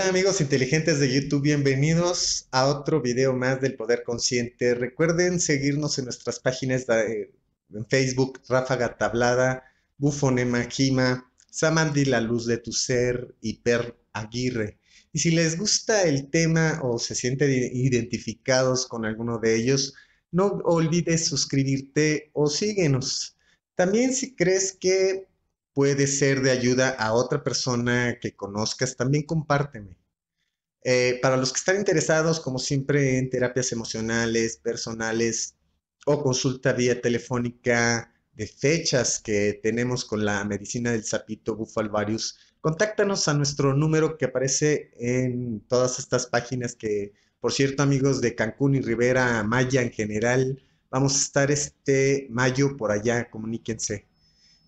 Hola amigos inteligentes de YouTube, bienvenidos a otro video más del Poder Consciente. Recuerden seguirnos en nuestras páginas de, en Facebook, Ráfaga Tablada, Bufonema Kima, Samandi La Luz de Tu Ser y Per Aguirre. Y si les gusta el tema o se sienten identificados con alguno de ellos, no olvides suscribirte o síguenos. También si crees que puede ser de ayuda a otra persona que conozcas, también compárteme. Eh, para los que están interesados, como siempre, en terapias emocionales, personales o consulta vía telefónica de fechas que tenemos con la medicina del sapito bufalvarius, contáctanos a nuestro número que aparece en todas estas páginas que, por cierto, amigos de Cancún y Rivera Maya en general, vamos a estar este mayo por allá, comuníquense.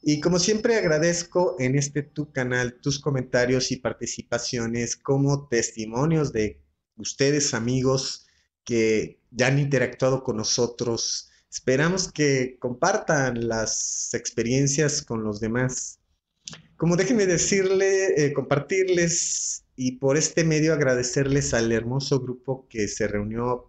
Y como siempre agradezco en este tu canal tus comentarios y participaciones como testimonios de ustedes amigos que ya han interactuado con nosotros. Esperamos que compartan las experiencias con los demás. Como déjenme decirle, eh, compartirles y por este medio agradecerles al hermoso grupo que se reunió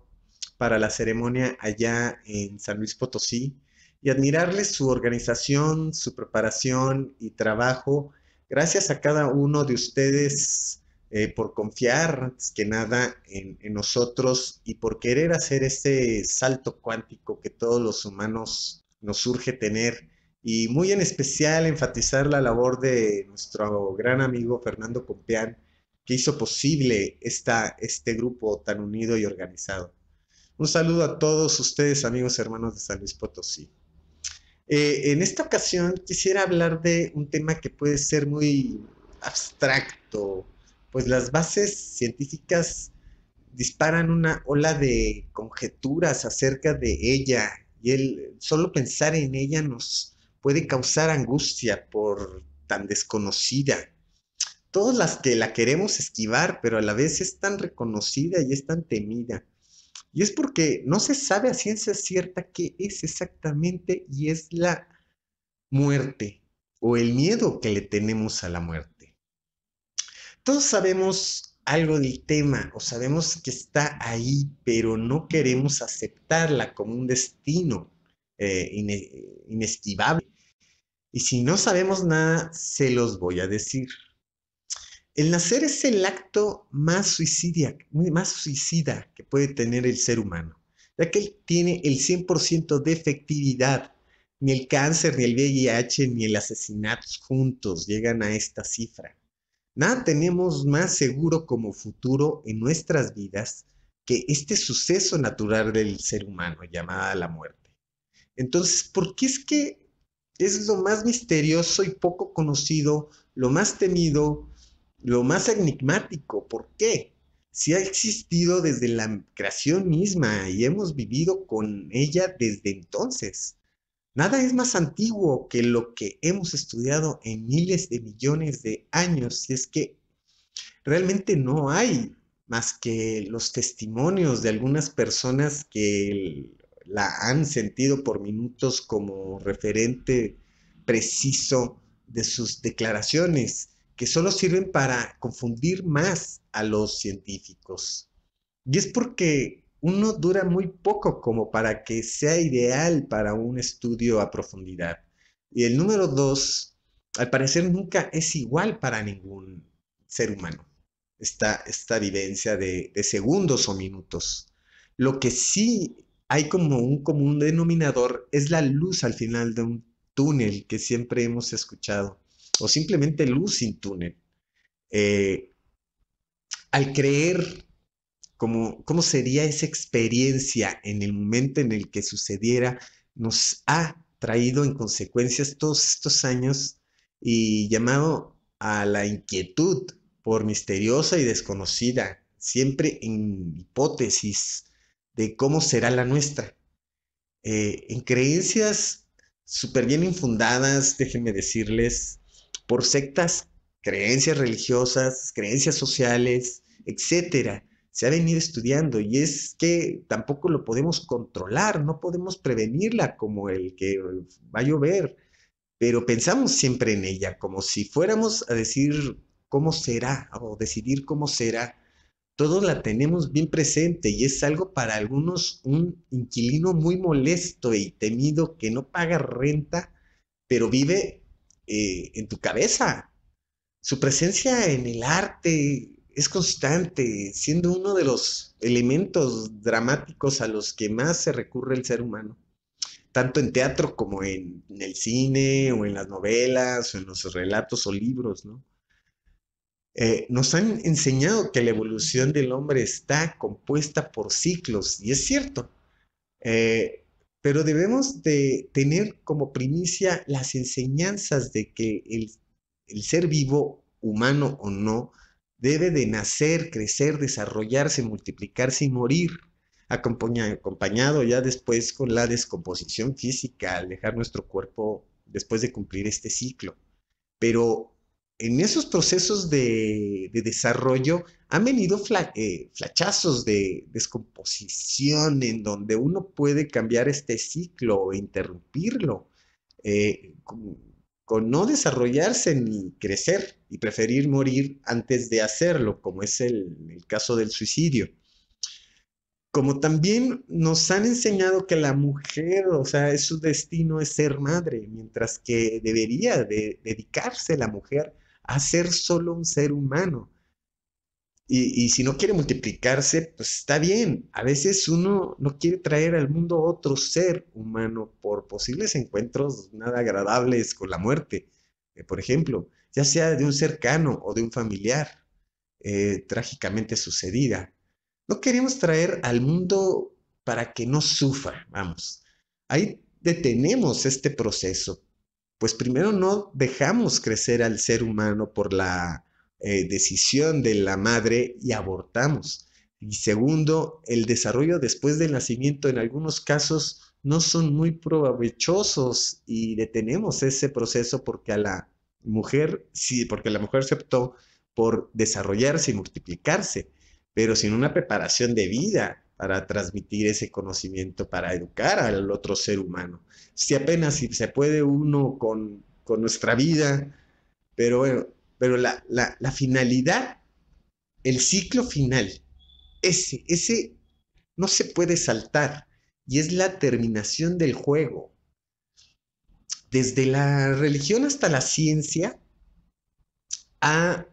para la ceremonia allá en San Luis Potosí y admirarles su organización, su preparación y trabajo. Gracias a cada uno de ustedes eh, por confiar, antes que nada, en, nosotros y por querer hacer ese salto cuántico que todos los humanos nos urge tener. Y muy en especial enfatizar la labor de nuestro gran amigo Fernando Compeán, que hizo posible esta, este grupo tan unido y organizado. Un saludo a todos ustedes, amigos hermanos de San Luis Potosí. Eh, en esta ocasión quisiera hablar de un tema que puede ser muy abstracto, pues las bases científicas disparan una ola de conjeturas acerca de ella y el solo pensar en ella nos puede causar angustia por tan desconocida. Todas las que la queremos esquivar, pero a la vez es tan reconocida y es tan temida. Y es porque no se sabe a ciencia cierta qué es exactamente y es la muerte o el miedo que le tenemos a la muerte. Todos sabemos algo del tema o sabemos que está ahí, pero no queremos aceptarla como un destino eh, inesquivable. Y si no sabemos nada, se los voy a decir. El nacer es el acto más suicida, que puede tener el ser humano, ya que él tiene el 100% de efectividad. Ni el cáncer, ni el VIH, ni el asesinato juntos llegan a esta cifra. Nada tenemos más seguro como futuro en nuestras vidas que este suceso natural del ser humano llamada la muerte. Entonces, ¿por qué es que es lo más misterioso y poco conocido, lo más temido, lo más enigmático. ¿Por qué? Si ha existido desde la creación misma y hemos vivido con ella desde entonces. Nada es más antiguo que lo que hemos estudiado en miles de millones de años, y es que realmente no hay más que los testimonios de algunas personas que la han sentido por minutos como referente preciso de sus declaraciones que solo sirven para confundir más a los científicos. Y es porque uno dura muy poco como para que sea ideal para un estudio a profundidad. Y el número dos, al parecer, nunca es igual para ningún ser humano. Esta, esta vivencia de, de segundos o minutos. Lo que sí hay como un común denominador es la luz al final de un túnel que siempre hemos escuchado o simplemente luz sin túnel. Eh, al creer cómo, cómo sería esa experiencia en el momento en el que sucediera, nos ha traído en consecuencias todos estos años y llamado a la inquietud por misteriosa y desconocida, siempre en hipótesis de cómo será la nuestra. Eh, en creencias súper bien infundadas, déjenme decirles, por sectas, creencias religiosas, creencias sociales, etcétera. Se ha venido estudiando y es que tampoco lo podemos controlar, no podemos prevenirla como el que va a llover, pero pensamos siempre en ella, como si fuéramos a decir cómo será o decidir cómo será. Todos la tenemos bien presente y es algo para algunos un inquilino muy molesto y temido que no paga renta, pero vive eh, en tu cabeza. Su presencia en el arte es constante, siendo uno de los elementos dramáticos a los que más se recurre el ser humano, tanto en teatro como en, el cine o en las novelas o en los relatos o libros, ¿no? Eh, nos han enseñado que la evolución del hombre está compuesta por ciclos, y es cierto. Eh, pero debemos de tener como primicia las enseñanzas de que el, ser vivo, humano o no, debe de nacer, crecer, desarrollarse, multiplicarse y morir, acompañado ya después con la descomposición física, al dejar nuestro cuerpo después de cumplir este ciclo. Pero en esos procesos de, de desarrollo han venido eh, flachazos de descomposición en donde uno puede cambiar este ciclo o interrumpirlo, eh, con, no desarrollarse ni crecer y preferir morir antes de hacerlo, como es el, caso del suicidio. Como también nos han enseñado que la mujer, o sea, su destino es ser madre, mientras que debería dedicarse la mujer a ser solo un ser humano y, si no quiere multiplicarse, pues está bien. A veces uno no quiere traer al mundo otro ser humano por posibles encuentros nada agradables con la muerte, eh, por ejemplo, ya sea de un cercano o de un familiar eh, trágicamente sucedida. No queremos traer al mundo para que no sufra, vamos. Ahí detenemos este proceso, pues primero no dejamos crecer al ser humano por la eh, decisión de la madre y abortamos. Y segundo, el desarrollo después del nacimiento en algunos casos no son muy provechosos y detenemos ese proceso porque a la mujer, sí, porque la mujer se optó por desarrollarse y multiplicarse, pero sin una preparación de vida para transmitir ese conocimiento, para educar al otro ser humano. Si apenas si se puede uno con, con nuestra vida, pero bueno, pero la, finalidad, el ciclo final, ese, ese no se puede saltar y es la terminación del juego. Desde la religión hasta la ciencia ha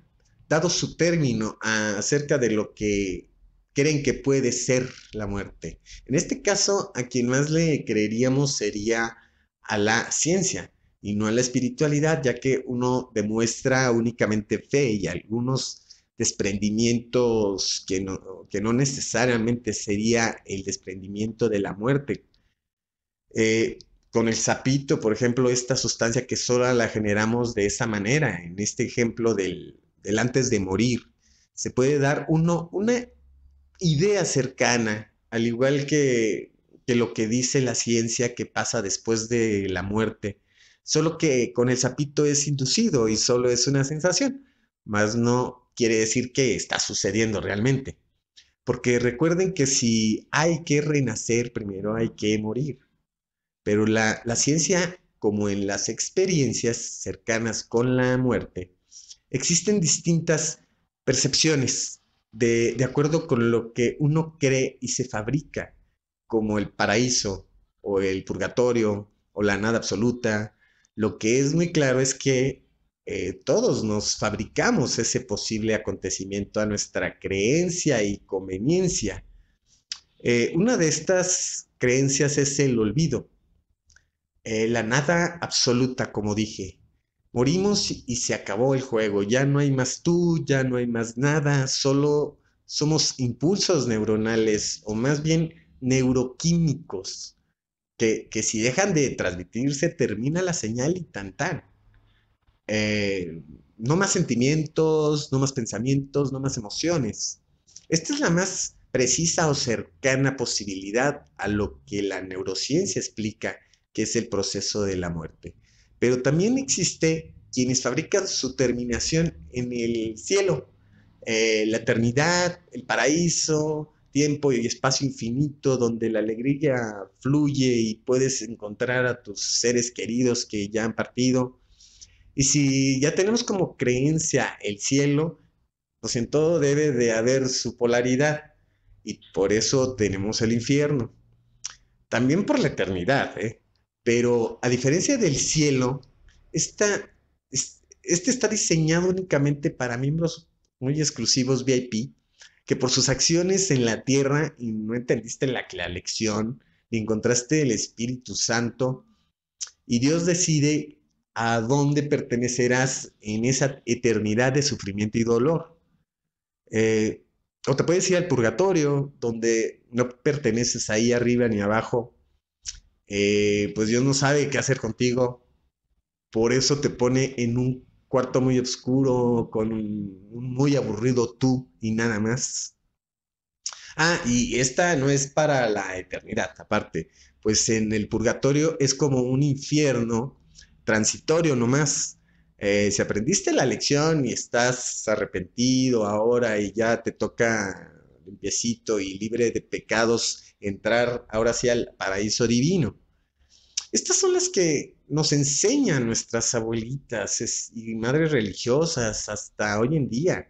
dado su término acerca de lo que creen que puede ser la muerte. En este caso, a quien más le creeríamos sería a la ciencia, y no a la espiritualidad, ya que uno demuestra únicamente fe y algunos desprendimientos que no, que no necesariamente sería el desprendimiento de la muerte. Eh, con el sapito, por ejemplo, esta sustancia que sola la generamos de esa manera, en este ejemplo del, antes de morir, se puede dar uno una idea cercana, al igual que, que lo que dice la ciencia que pasa después de la muerte solo que con el sapito es inducido y solo es una sensación, más no quiere decir que está sucediendo realmente. Porque recuerden que si hay que renacer, primero hay que morir. Pero la, ciencia, como en las experiencias cercanas con la muerte, existen distintas percepciones de, de acuerdo con lo que uno cree y se fabrica, como el paraíso o el purgatorio o la nada absoluta lo que es muy claro es que eh, todos nos fabricamos ese posible acontecimiento a nuestra creencia y conveniencia. Eh, una de estas creencias es el olvido, eh, la nada absoluta, como dije. Morimos y se acabó el juego, ya no hay más tú, ya no hay más nada, solo somos impulsos neuronales o más bien neuroquímicos que, si dejan de transmitirse, termina la señal y tan eh, no más sentimientos, no más pensamientos, no más emociones. Esta es la más precisa o cercana posibilidad a lo que la neurociencia explica que es el proceso de la muerte. Pero también existe quienes fabrican su terminación en el cielo, eh, la eternidad, el paraíso, tiempo y espacio infinito donde la alegría fluye y puedes encontrar a tus seres queridos que ya han partido. Y si ya tenemos como creencia el cielo, pues en todo debe de haber su polaridad y por eso tenemos el infierno. También por la eternidad, ¿eh? pero a diferencia del cielo, está este está diseñado únicamente para miembros muy exclusivos VIP que por sus acciones en la tierra y no entendiste la, lección, ni encontraste el Espíritu Santo, y Dios decide a dónde pertenecerás en esa eternidad de sufrimiento y dolor. Eh, o te puedes ir al purgatorio, donde no perteneces ahí arriba ni abajo. Eh, pues Dios no sabe qué hacer contigo. Por eso te pone en un cuarto muy oscuro, con un muy aburrido tú y nada más. Ah, y esta no es para la eternidad, aparte, pues en el purgatorio es como un infierno transitorio nomás. Eh, si aprendiste la lección y estás arrepentido ahora y ya te toca limpiecito y libre de pecados, entrar ahora sí al paraíso divino. Estas son las que nos enseñan nuestras abuelitas y madres religiosas hasta hoy en día.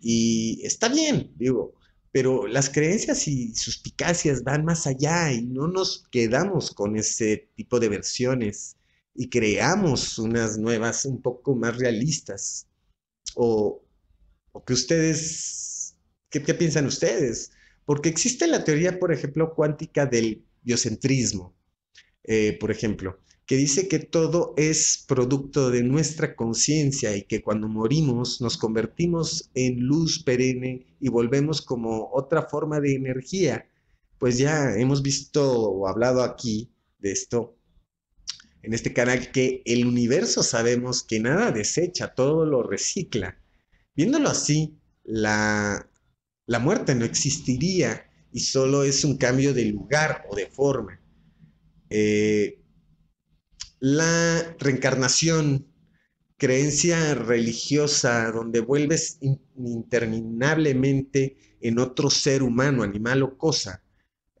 Y está bien, digo, pero las creencias y suspicacias van más allá y no nos quedamos con ese tipo de versiones y creamos unas nuevas un poco más realistas. O, que ustedes, ¿qué, piensan ustedes? Porque existe la teoría, por ejemplo, cuántica del biocentrismo, eh, por ejemplo, que dice que todo es producto de nuestra conciencia y que cuando morimos nos convertimos en luz perenne y volvemos como otra forma de energía. Pues ya hemos visto o hablado aquí de esto en este canal que el universo sabemos que nada desecha, todo lo recicla. Viéndolo así, la, muerte no existiría y solo es un cambio de lugar o de forma. Eh, la reencarnación, creencia religiosa donde vuelves interminablemente en otro ser humano, animal o cosa.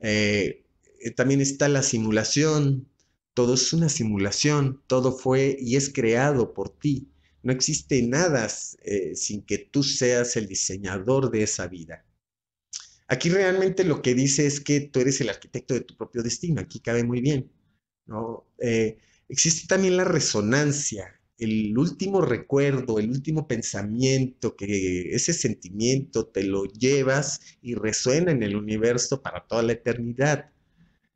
Eh, eh, también está la simulación, todo es una simulación, todo fue y es creado por ti. No existe nada eh, sin que tú seas el diseñador de esa vida. Aquí realmente lo que dice es que tú eres el arquitecto de tu propio destino, aquí cabe muy bien. ¿no? existe también la resonancia, el último recuerdo, el último pensamiento, que ese sentimiento te lo llevas y resuena en el universo para toda la eternidad.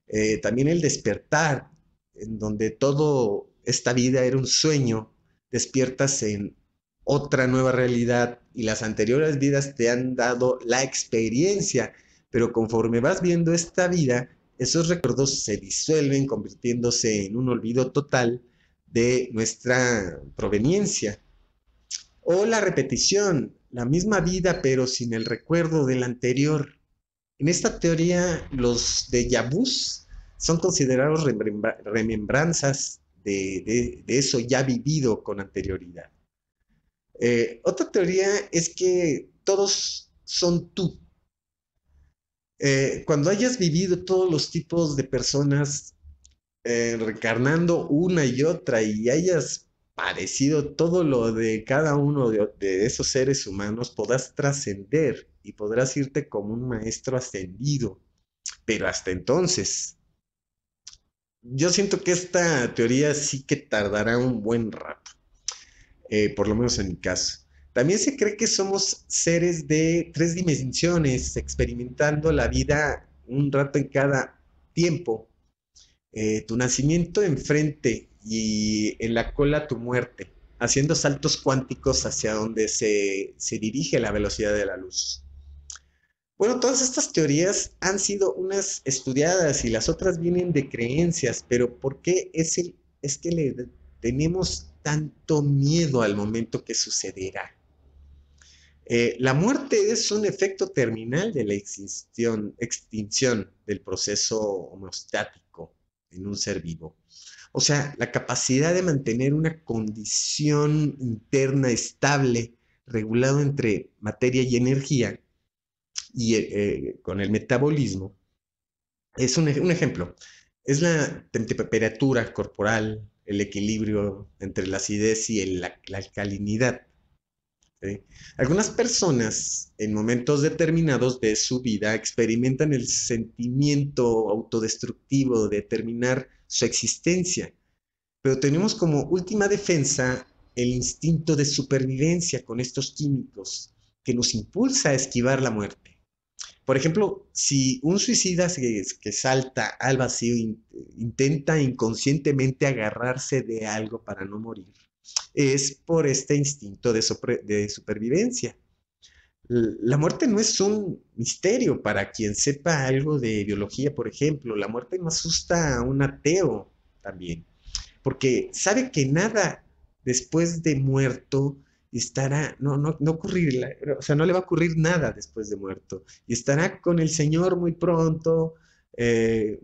Eh, también el despertar, en donde toda esta vida era un sueño, despiertas en otra nueva realidad y las anteriores vidas te han dado la experiencia, pero conforme vas viendo esta vida, esos recuerdos se disuelven convirtiéndose en un olvido total de nuestra proveniencia. O la repetición, la misma vida pero sin el recuerdo del anterior. En esta teoría, los de vus son considerados remembranzas de, eso ya vivido con anterioridad. Eh, otra teoría es que todos son tú, eh, cuando hayas vivido todos los tipos de personas eh, una y otra y hayas parecido todo lo de cada uno de, esos seres humanos, podrás trascender y podrás irte como un maestro ascendido. Pero hasta entonces, yo siento que esta teoría sí que tardará un buen rato, eh, por lo menos en mi caso. También se cree que somos seres de tres dimensiones, experimentando la vida un rato en cada tiempo. Eh, tu nacimiento enfrente y en la cola tu muerte, haciendo saltos cuánticos hacia donde se, dirige la velocidad de la luz. Bueno, todas estas teorías han sido unas estudiadas y las otras vienen de creencias, pero ¿por qué es, el, es que le tenemos tanto miedo al momento que sucederá? Eh, la muerte es un efecto terminal de la extinción, del proceso homeostático en un ser vivo. O sea, la capacidad de mantener una condición interna estable, regulado entre materia y energía, y eh, eh, con el metabolismo, es un, e, ejemplo. Es la temperatura corporal, el equilibrio entre la acidez y la alcalinidad algunas personas en momentos determinados de su vida experimentan el sentimiento autodestructivo de terminar su existencia, pero tenemos como última defensa el instinto de supervivencia con estos químicos que nos impulsa a esquivar la muerte. Por ejemplo, si un suicida que, salta al vacío intenta inconscientemente agarrarse de algo para no morir, es por este instinto de, supervivencia. La muerte no es un misterio para quien sepa algo de biología, por ejemplo. La muerte no asusta a un ateo también, porque sabe que nada después de muerto estará, no, no, no ocurrirá, o sea, no le va a ocurrir nada después de muerto. Y estará con el Señor muy pronto, eh,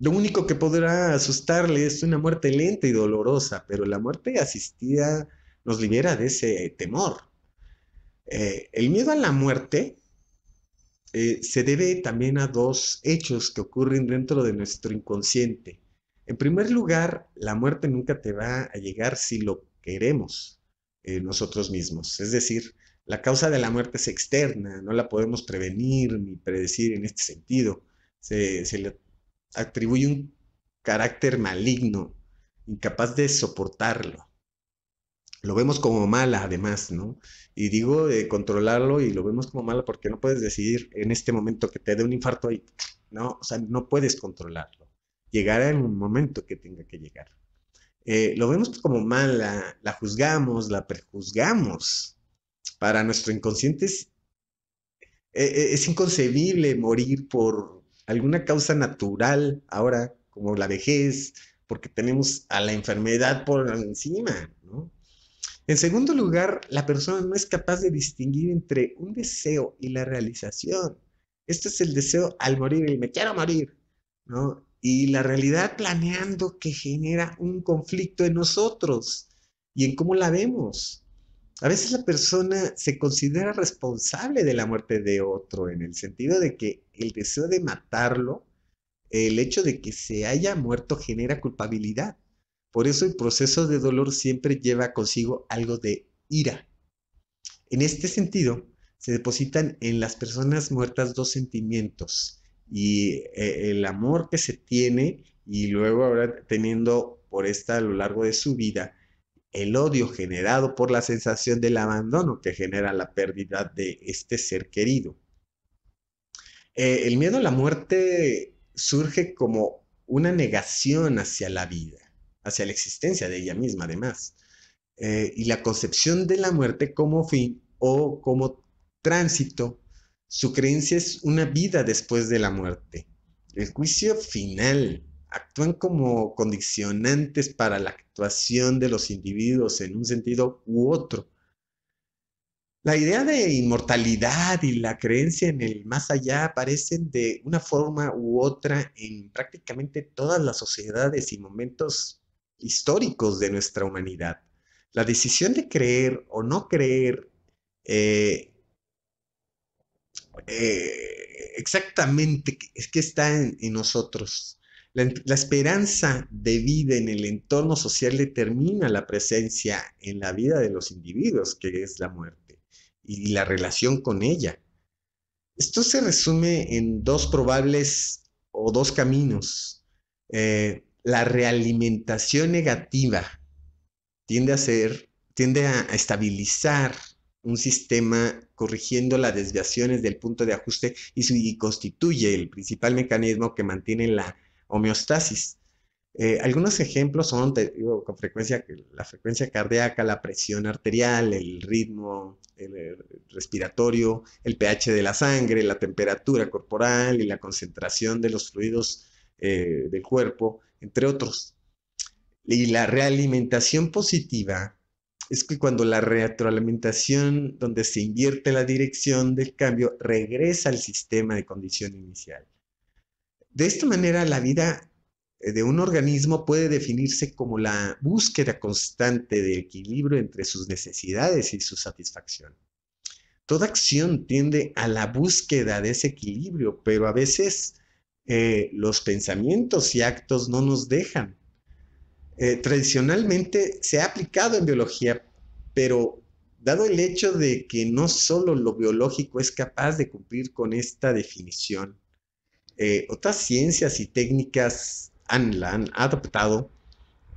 lo único que podrá asustarle es una muerte lenta y dolorosa, pero la muerte asistida nos libera de ese temor. Eh, el miedo a la muerte eh, se debe también a dos hechos que ocurren dentro de nuestro inconsciente. En primer lugar, la muerte nunca te va a llegar si lo queremos eh, nosotros mismos. Es decir, la causa de la muerte es externa, no la podemos prevenir ni predecir en este sentido. Se, se, le atribuye un carácter maligno, incapaz de soportarlo. Lo vemos como mala además, ¿no? Y digo de eh, controlarlo y lo vemos como mala porque no puedes decidir en este momento que te dé un infarto ahí, no, o sea, no puedes controlarlo. Llegará en un momento que tenga que llegar. Eh, lo vemos como mala, la juzgamos, la prejuzgamos. Para nuestro inconsciente es eh, inconcebible morir por alguna causa natural ahora, como la vejez, porque tenemos a la enfermedad por encima, ¿no? En segundo lugar, la persona no es capaz de distinguir entre un deseo y la realización. Esto es el deseo al morir, y me quiero morir, ¿no? Y la realidad planeando que genera un conflicto en nosotros y en cómo la vemos. A veces la persona se considera responsable de la muerte de otro, en el sentido de que el deseo de matarlo, el hecho de que se haya muerto genera culpabilidad. Por eso el proceso de dolor siempre lleva consigo algo de ira. En este sentido, se depositan en las personas muertas dos sentimientos, y eh, el amor que se tiene y luego ahora teniendo por esta a lo largo de su vida el odio generado por la sensación del abandono que genera la pérdida de este ser querido. Eh, el miedo a la muerte surge como una negación hacia la vida, hacia la existencia de ella misma además, eh, y la concepción de la muerte como fin o como tránsito. Su creencia es una vida después de la muerte. El juicio final actúan como condicionantes para la actuación de los individuos en un sentido u otro. La idea de inmortalidad y la creencia en el más allá aparecen de una forma u otra en prácticamente todas las sociedades y momentos históricos de nuestra humanidad. La decisión de creer o no creer eh, eh, exactamente es que está en nosotros. La, esperanza de vida en el entorno social determina la presencia en la vida de los individuos, que es la muerte, y la relación con ella. Esto se resume en dos probables o dos caminos. Eh, la realimentación negativa tiende a ser, tiende a estabilizar un sistema corrigiendo las desviaciones del punto de ajuste y constituye el principal mecanismo que mantiene la homeostasis. Eh, algunos ejemplos son, digo, con frecuencia, la frecuencia cardíaca, la presión arterial, el ritmo eh, respiratorio, el pH de la sangre, la temperatura corporal y la concentración de los fluidos eh, del cuerpo, entre otros. Y la realimentación positiva es que cuando la retroalimentación, donde se invierte la dirección del cambio, regresa al sistema de condición inicial. De esta manera, la vida eh, de un organismo puede definirse como la búsqueda constante de equilibrio entre sus necesidades y su satisfacción. Toda acción tiende a la búsqueda de ese equilibrio, pero a veces eh, los pensamientos y actos no nos dejan. Eh, tradicionalmente se ha aplicado en biología, pero dado el hecho de que no solo lo biológico es capaz de cumplir con esta definición, eh, otras ciencias y técnicas han, la han adaptado,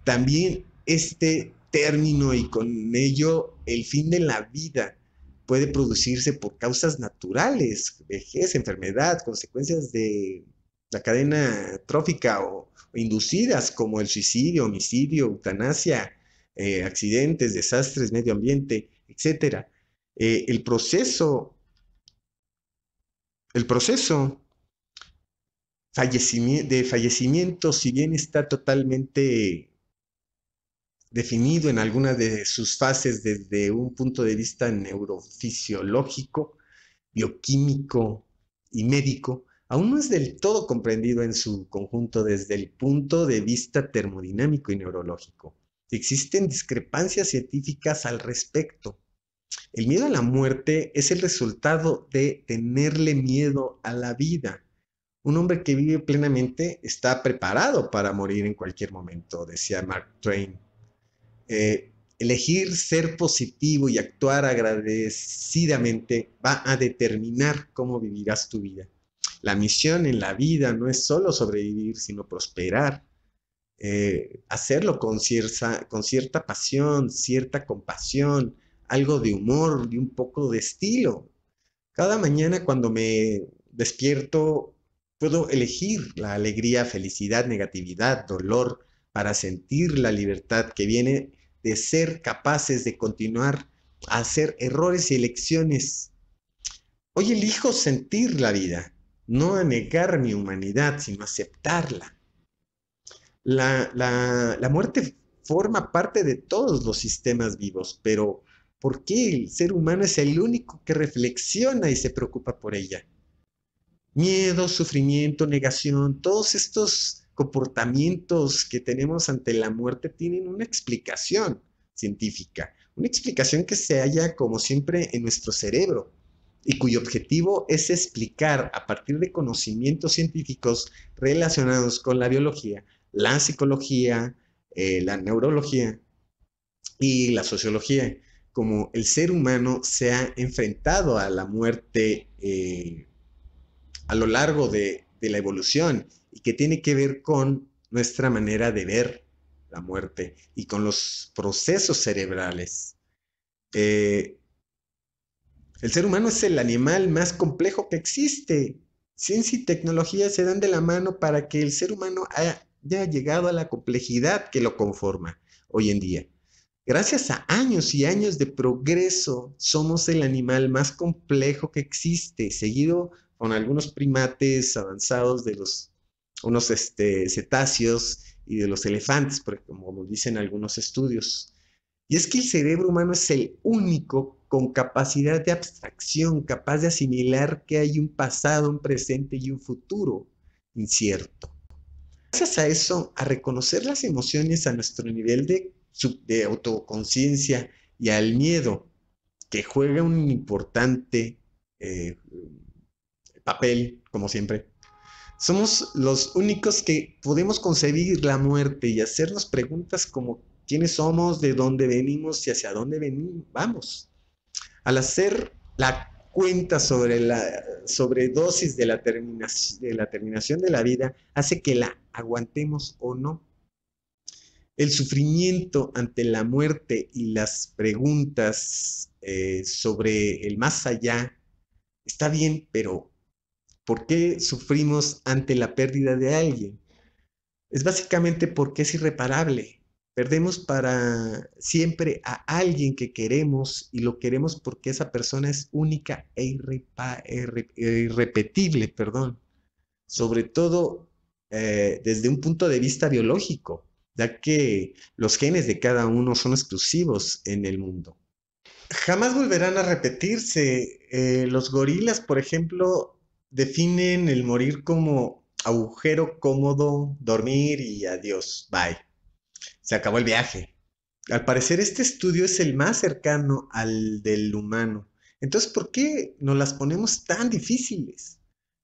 también este término y con ello el fin de la vida puede producirse por causas naturales, vejez, enfermedad, consecuencias de la cadena trófica o, inducidas como el suicidio, homicidio, eutanasia, eh, accidentes, desastres, medio ambiente, etc. Eh, el proceso, el proceso fallecimiento, de fallecimiento, si bien está totalmente definido en alguna de sus fases desde un punto de vista neurofisiológico, bioquímico y médico, aún no es del todo comprendido en su conjunto desde el punto de vista termodinámico y neurológico. Existen discrepancias científicas al respecto. El miedo a la muerte es el resultado de tenerle miedo a la vida un hombre que vive plenamente está preparado para morir en cualquier momento, decía Mark Twain. Eh, elegir ser positivo y actuar agradecidamente va a determinar cómo vivirás tu vida. La misión en la vida no es solo sobrevivir, sino prosperar. Eh, hacerlo con cierta, con cierta pasión, cierta compasión, algo de humor y un poco de estilo. Cada mañana cuando me despierto Puedo elegir la alegría, felicidad, negatividad, dolor, para sentir la libertad que viene de ser capaces de continuar a hacer errores y elecciones. Hoy elijo sentir la vida, no a negar mi humanidad, sino aceptarla. La, la muerte forma parte de todos los sistemas vivos, pero ¿por qué el ser humano es el único que reflexiona y se preocupa por ella? Miedo, sufrimiento, negación, todos estos comportamientos que tenemos ante la muerte tienen una explicación científica, una explicación que se halla como siempre en nuestro cerebro y cuyo objetivo es explicar a partir de conocimientos científicos relacionados con la biología, la psicología, eh, la neurología y la sociología, como el ser humano se ha enfrentado a la muerte eh, a lo largo de, la evolución y que tiene que ver con nuestra manera de ver la muerte y con los procesos cerebrales. Eh, el ser humano es el animal más complejo que existe. Ciencia y tecnología se dan de la mano para que el ser humano haya llegado a la complejidad que lo conforma hoy en día. Gracias a años y años de progreso, somos el animal más complejo que existe, seguido con algunos primates avanzados de los, unos este, cetáceos y de los elefantes, porque como dicen algunos estudios. Y es que el cerebro humano es el único con capacidad de abstracción, capaz de asimilar que hay un pasado, un presente y un futuro incierto. Gracias a eso, a reconocer las emociones a nuestro nivel de, de autoconciencia y al miedo, que juega un importante, eh, papel, como siempre. Somos los únicos que podemos concebir la muerte y hacernos preguntas como quiénes somos, de dónde venimos y hacia dónde venimos, vamos. Al hacer la cuenta sobre la sobredosis de la, terminación, de la terminación de la vida, hace que la aguantemos o no. El sufrimiento ante la muerte y las preguntas eh, sobre el más allá está bien, pero ¿Por qué sufrimos ante la pérdida de alguien? Es básicamente porque es irreparable. Perdemos para siempre a alguien que queremos y lo queremos porque esa persona es única e, e, e irrepetible, perdón. Sobre todo eh, desde un punto de vista biológico, ya que los genes de cada uno son exclusivos en el mundo. Jamás volverán a repetirse. Eh, los gorilas, por ejemplo, definen el morir como agujero cómodo, dormir y adiós, bye. Se acabó el viaje. Al parecer este estudio es el más cercano al del humano. Entonces, ¿por qué nos las ponemos tan difíciles?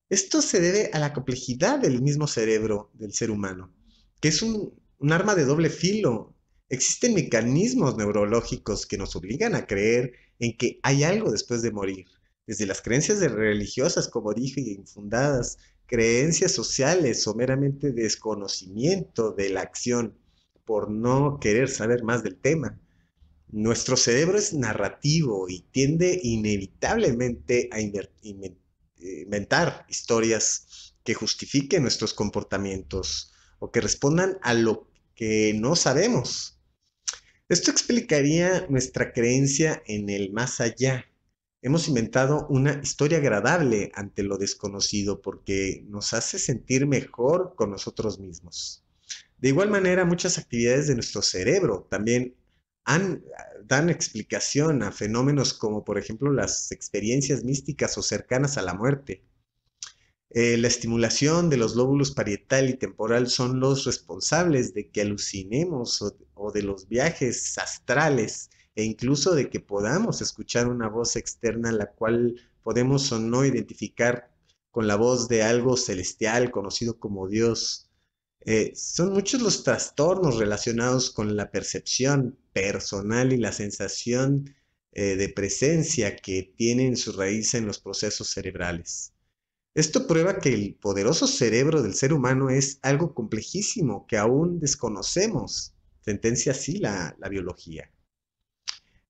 Esto se debe a la complejidad del mismo cerebro del ser humano, que es un, un arma de doble filo. Existen mecanismos neurológicos que nos obligan a creer en que hay algo después de morir desde las creencias religiosas, como dije, infundadas, creencias sociales o meramente desconocimiento de la acción por no querer saber más del tema. Nuestro cerebro es narrativo y tiende inevitablemente a eh, inventar historias que justifiquen nuestros comportamientos o que respondan a lo que no sabemos. Esto explicaría nuestra creencia en el más allá, hemos inventado una historia agradable ante lo desconocido porque nos hace sentir mejor con nosotros mismos. De igual manera, muchas actividades de nuestro cerebro también dan explicación a fenómenos como, por ejemplo, las experiencias místicas o cercanas a la muerte. Eh, la estimulación de los lóbulos parietal y temporal son los responsables de que alucinemos o de los viajes astrales e incluso de que podamos escuchar una voz externa la cual podemos o no identificar con la voz de algo celestial conocido como Dios. Eh, son muchos los trastornos relacionados con la percepción personal y la sensación eh, de presencia que tienen su raíz en los procesos cerebrales. Esto prueba que el poderoso cerebro del ser humano es algo complejísimo que aún desconocemos, sentencia así la biología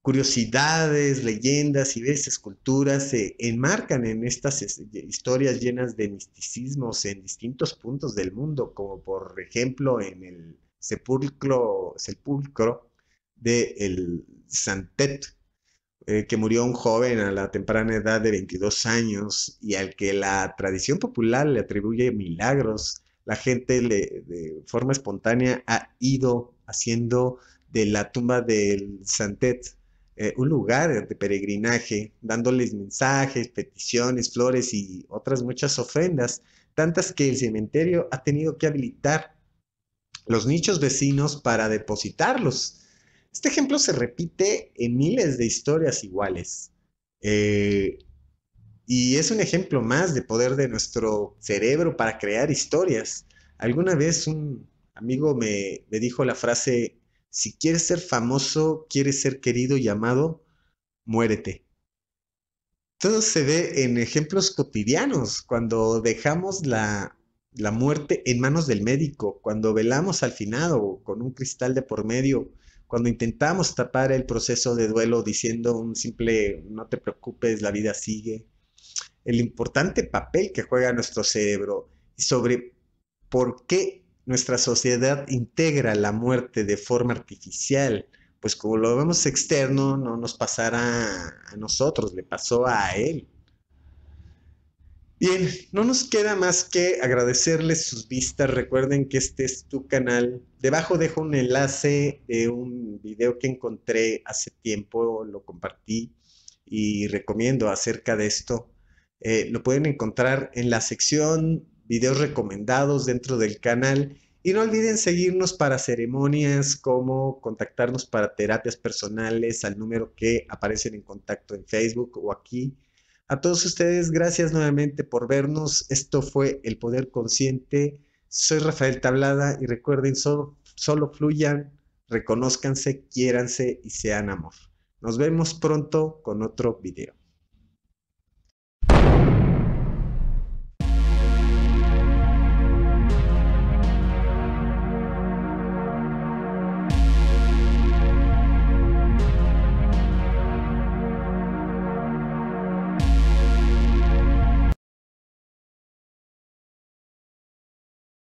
curiosidades, leyendas y veces culturas se enmarcan en estas este, historias llenas de misticismos en distintos puntos del mundo, como por ejemplo en el sepulcro, sepulcro de el Santet, eh, que murió un joven a la temprana edad de 22 años y al que la tradición popular le atribuye milagros. La gente de forma espontánea ha ido haciendo de la tumba del Santet eh, un lugar de peregrinaje, dándoles mensajes, peticiones, flores y otras muchas ofrendas, tantas que el cementerio ha tenido que habilitar los nichos vecinos para depositarlos. Este ejemplo se repite en miles de historias iguales. Eh, y es un ejemplo más de poder de nuestro cerebro para crear historias. Alguna vez un amigo me, me dijo la frase, si quieres ser famoso, quieres ser querido y amado, muérete. Todo se ve en ejemplos cotidianos, cuando dejamos la, la muerte en manos del médico, cuando velamos al finado con un cristal de por medio, cuando intentamos tapar el proceso de duelo diciendo un simple no te preocupes, la vida sigue, el importante papel que juega nuestro cerebro sobre por qué nuestra sociedad integra la muerte de forma artificial, pues como lo vemos externo, no nos pasará a nosotros, le pasó a él. Bien, no nos queda más que agradecerles sus vistas. Recuerden que este es tu canal. Debajo dejo un enlace de un video que encontré hace tiempo, lo compartí y recomiendo acerca de esto. Eh, lo pueden encontrar en la sección videos recomendados dentro del canal y no olviden seguirnos para ceremonias como contactarnos para terapias personales al número que aparecen en contacto en Facebook o aquí. A todos ustedes, gracias nuevamente por vernos. Esto fue El Poder Consciente. Soy Rafael Tablada y recuerden, solo, solo fluyan, reconózcanse, quiéranse y sean amor. Nos vemos pronto con otro video.